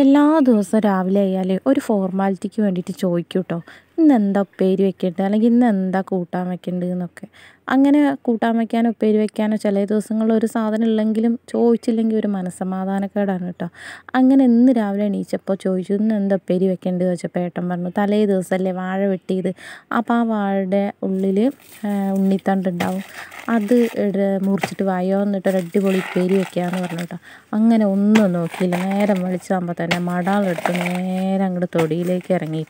എല്ലാ ദിവസവും രാവിലെ ആയാലേ ഒരു ഫോർമാലിറ്റിക്ക് വേണ്ടിയിട്ട് ചോദിക്കൂട്ടോ ഇന്ന് എന്താ ഉപ്പേരി വെക്കേണ്ടത് അല്ലെങ്കിൽ ഇന്ന് എന്താ കൂട്ടാൻ വെക്കേണ്ടത് എന്നൊക്കെ അങ്ങനെ കൂട്ടാൻ വെക്കാനോ ഉപ്പേരി വെക്കാനോ ചില ദിവസങ്ങളിൽ ഒരു സാധനം ഇല്ലെങ്കിലും ചോദിച്ചില്ലെങ്കിൽ ഒരു മനസ്സമാധാനക്കേടാണ് കേട്ടോ അങ്ങനെ ഇന്ന് രാവിലെ എണീച്ചപ്പോൾ ചോദിച്ചു ഇന്ന് എന്താ ഉപ്പേരി വെക്കേണ്ടത് ചോദിച്ചപ്പോൾ ഏട്ടൻ പറഞ്ഞു തലേ ദിവസമല്ലേ വാഴ വെട്ടിയത് അപ്പോൾ ആ വാഴയുടെ ഉള്ളിൽ ഉണ്ണിത്തണ്ടുണ്ടാവും അത് മുറിച്ചിട്ട് വായോ എന്നിട്ട് ഒരു അടിപൊളി ഉപ്പേരി വെക്കാമെന്ന് പറഞ്ഞു കേട്ടോ അങ്ങനെ ഒന്നും നോക്കിയില്ല നേരം വെളിച്ചാകുമ്പോൾ തന്നെ മടാളെടുത്ത് നേരെ അങ്ങോട്ട് തൊടിയിലേക്ക് ഇറങ്ങി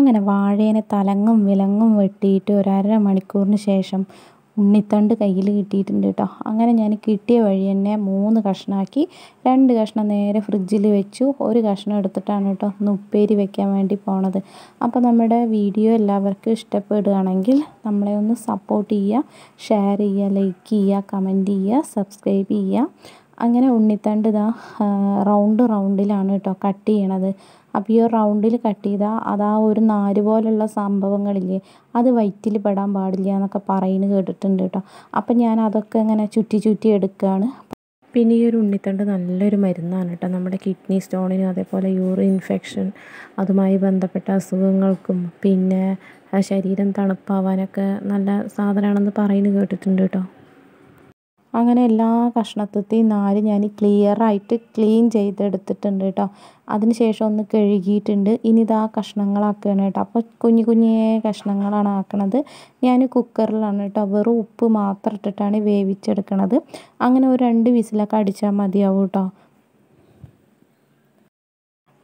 അങ്ങനെ വാഴേനെ തലങ്ങും വിലങ്ങും വെട്ടിയിട്ട് ഒരര മണിക്കൂറിന് ശേഷം ഉണ്ണിത്തണ്ട് കയ്യിൽ കിട്ടിയിട്ടുണ്ട് കേട്ടോ അങ്ങനെ ഞാൻ കിട്ടിയ വഴി തന്നെ മൂന്ന് കഷ്ണമാക്കി രണ്ട് കഷ്ണം നേരെ ഫ്രിഡ്ജിൽ വെച്ചു ഒരു കഷ്ണം എടുത്തിട്ടാണ് കേട്ടോ ഒന്ന് ഉപ്പേരി വെക്കാൻ വേണ്ടി പോണത് അപ്പോൾ നമ്മുടെ വീഡിയോ എല്ലാവർക്കും ഇഷ്ടപ്പെടുകയാണെങ്കിൽ നമ്മളെ ഒന്ന് സപ്പോർട്ട് ചെയ്യുക ഷെയർ ചെയ്യുക ലൈക്ക് ചെയ്യുക കമൻറ്റ് ചെയ്യുക സബ്സ്ക്രൈബ് ചെയ്യുക അങ്ങനെ ഉണ്ണിത്തണ്ട് ഇതാ റൗണ്ട് റൗണ്ടിലാണ് കേട്ടോ കട്ട് ചെയ്യണത് അപ്പോൾ ഈ റൗണ്ടിൽ കട്ട് ചെയ്താൽ അതാ ഒരു നാര് പോലുള്ള സംഭവങ്ങളില്ലേ അത് വയറ്റിൽ പെടാൻ പാടില്ല എന്നൊക്കെ പറയുന്നു കേട്ടിട്ടുണ്ട് കേട്ടോ അപ്പം ഞാൻ അതൊക്കെ ഇങ്ങനെ ചുറ്റി ചുറ്റി എടുക്കുകയാണ് പിന്നെ ഈ ഒരു ഉണ്ണിത്തണ്ട് നല്ലൊരു മരുന്നാണ് കേട്ടോ നമ്മുടെ കിഡ്നി സ്റ്റോണിനും അതേപോലെ യൂറിൻ ഇൻഫെക്ഷൻ അതുമായി ബന്ധപ്പെട്ട അസുഖങ്ങൾക്കും പിന്നെ ശരീരം തണുപ്പാവാനൊക്കെ നല്ല സാധനമാണെന്ന് പറയുന്നു കേട്ടിട്ടുണ്ട് കേട്ടോ അങ്ങനെ എല്ലാ കഷ്ണത്തിൽത്തെയും നാല് ഞാൻ ക്ലിയറായിട്ട് ക്ലീൻ ചെയ്തെടുത്തിട്ടുണ്ട് കേട്ടോ അതിന് ശേഷം ഒന്ന് കഴുകിയിട്ടുണ്ട് ഇനി ഇതാ കഷ്ണങ്ങളാക്കുകയാണ് കേട്ടോ അപ്പോൾ കുഞ്ഞു കുഞ്ഞേ കഷ്ണങ്ങളാണ് ആക്കണത് ഞാൻ കുക്കറിലാണ് കേട്ടോ വെറും ഉപ്പ് മാത്രം ഇട്ടിട്ടാണ് വേവിച്ചെടുക്കണത് അങ്ങനെ ഒരു രണ്ട് വിസിലൊക്കെ അടിച്ചാൽ മതിയാവും കേട്ടോ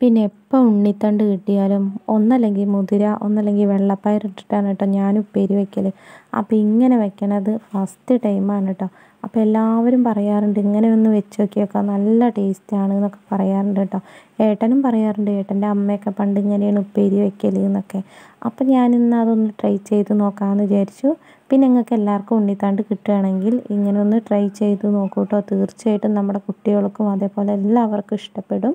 പിന്നെ എപ്പോൾ ഉണ്ണിത്തണ്ട് കിട്ടിയാലും ഒന്നല്ലെങ്കിൽ മുതിര ഒന്നല്ലെങ്കിൽ വെള്ളപ്പയർ ഇട്ടിട്ടാണ് കേട്ടോ ഞാൻ ഉപ്പേരി വയ്ക്കൽ അപ്പോൾ ഇങ്ങനെ വയ്ക്കണത് ഫസ്റ്റ് ടൈമാണ് കേട്ടോ അപ്പോൾ എല്ലാവരും പറയാറുണ്ട് ഇങ്ങനെ ഒന്ന് വെച്ച് നോക്കിയൊക്കെ നല്ല ടേസ്റ്റാണ് എന്നൊക്കെ പറയാറുണ്ട് കേട്ടോ ഏട്ടനും പറയാറുണ്ട് ഏട്ടൻ്റെ അമ്മയൊക്കെ പണ്ട് ഇങ്ങനെയാണ് ഉപ്പേരി വയ്ക്കൽ എന്നൊക്കെ അപ്പം ഇന്ന് അതൊന്ന് ട്രൈ ചെയ്ത് നോക്കാമെന്ന് വിചാരിച്ചു പിന്നെ നിങ്ങൾക്ക് എല്ലാവർക്കും ഉണ്ണിത്താണ്ട് കിട്ടുകയാണെങ്കിൽ ഇങ്ങനെ ഒന്ന് ട്രൈ ചെയ്ത് നോക്കൂ തീർച്ചയായിട്ടും നമ്മുടെ കുട്ടികൾക്കും അതേപോലെ എല്ലാവർക്കും ഇഷ്ടപ്പെടും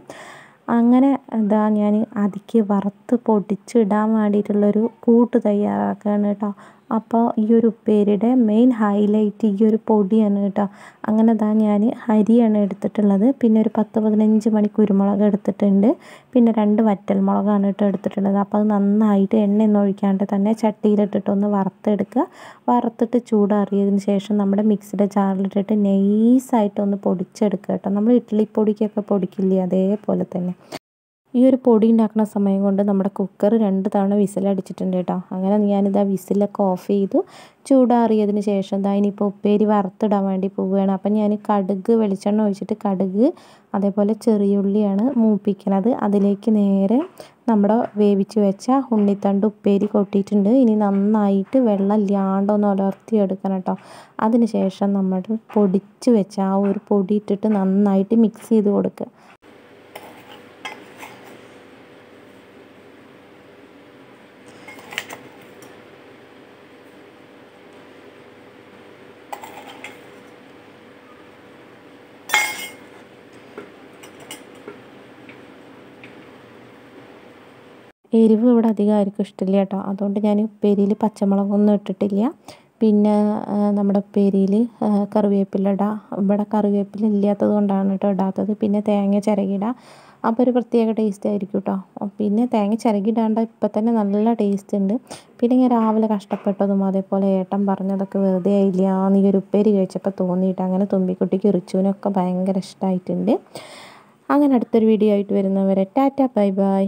അങ്ങനെ എന്താ ഞാൻ അതിക്ക് വറുത്ത് പൊടിച്ചിടാൻ വേണ്ടിയിട്ടുള്ളൊരു കൂട്ട് തയ്യാറാക്കുകയാണ് കേട്ടോ അപ്പോൾ ഈ ഒരു ഉപ്പേരിയുടെ മെയിൻ ഹൈലൈറ്റ് ഈ ഒരു പൊടിയാണ് കേട്ടോ അങ്ങനെ ഇതാ ഞാൻ അരിയാണ് എടുത്തിട്ടുള്ളത് പിന്നെ ഒരു പത്ത് പതിനഞ്ച് മണി കുരുമുളക് എടുത്തിട്ടുണ്ട് പിന്നെ രണ്ട് വറ്റൽ മുളകാണ് കേട്ടോ എടുത്തിട്ടുള്ളത് അപ്പോൾ അത് നന്നായിട്ട് എണ്ണയൊന്നും ഒഴിക്കാണ്ട് തന്നെ ചട്ടിയിലിട്ടിട്ടൊന്ന് വറുത്തെടുക്കുക വറുത്തിട്ട് ചൂടാറിയതിന് ശേഷം നമ്മുടെ മിക്സിയുടെ ജാറിലിട്ടിട്ട് നൈസായിട്ടൊന്ന് പൊടിച്ചെടുക്കുക കേട്ടോ നമ്മൾ ഇഡ്ഡലിപ്പൊടിക്കൊക്കെ പൊടിക്കില്ലേ അതേപോലെ തന്നെ ഈ ഒരു പൊടി ഉണ്ടാക്കുന്ന സമയം കൊണ്ട് നമ്മുടെ കുക്കർ രണ്ട് തവണ വിസിലടിച്ചിട്ടുണ്ട് കേട്ടോ അങ്ങനെ ആ വിസിലൊക്കെ ഓഫ് ചെയ്തു ചൂടാറിയതിന് ശേഷം ഇതാ ഇനിയിപ്പോൾ ഉപ്പേരി വറുത്തിടാൻ വേണ്ടി പോവുകയാണ് അപ്പം ഞാൻ കടുക് വെളിച്ചെണ്ണ ഒഴിച്ചിട്ട് കടുക് അതേപോലെ ചെറിയ ഉള്ളിയാണ് മൂപ്പിക്കുന്നത് അതിലേക്ക് നേരെ നമ്മുടെ വേവിച്ച് വെച്ച ഉണ്ണിത്തണ്ട് ഉപ്പേരി കൊട്ടിയിട്ടുണ്ട് ഇനി നന്നായിട്ട് വെള്ളം ഇല്ലാണ്ടൊന്ന് ഒന്ന് ഉലർത്തിയെടുക്കണം കേട്ടോ അതിന് ശേഷം നമ്മൾ പൊടിച്ച് വെച്ച ആ ഒരു പൊടി ഇട്ടിട്ട് നന്നായിട്ട് മിക്സ് ചെയ്ത് കൊടുക്കുക എരിവ് ഇവിടെ അധികം ആയിരിക്കും ഇഷ്ടമില്ല കേട്ടോ അതുകൊണ്ട് ഞാൻ ഉപ്പേരിയിൽ പച്ചമുളകൊന്നും ഇട്ടിട്ടില്ല പിന്നെ നമ്മുടെ ഉപ്പേരിയിൽ കറിവേപ്പില ഇടാം ഇവിടെ കറിവേപ്പില ഇല്ലാത്തത് കൊണ്ടാണ് കേട്ടോ ഇടാത്തത് പിന്നെ തേങ്ങ ചിരകിടാം അപ്പോൾ ഒരു പ്രത്യേക ടേസ്റ്റ് ആയിരിക്കും കേട്ടോ പിന്നെ തേങ്ങ ചിരകിടാണ്ട് ഇപ്പം തന്നെ നല്ല ടേസ്റ്റ് ഉണ്ട് പിന്നെ ഞാൻ രാവിലെ കഷ്ടപ്പെട്ടതും അതേപോലെ ഏട്ടൻ പറഞ്ഞതൊക്കെ വെറുതെ ആയില്ല എന്ന് ഈ ഒരു ഉപ്പേരി കഴിച്ചപ്പോൾ തോന്നിയിട്ട് അങ്ങനെ തുമ്പിക്കുട്ടിക്ക് റിച്ചുവിനൊക്കെ ഭയങ്കര ഇഷ്ടമായിട്ടുണ്ട് അങ്ങനെ അടുത്തൊരു വീഡിയോ ആയിട്ട് വരുന്നവരെ ടാറ്റ ബൈ ബൈ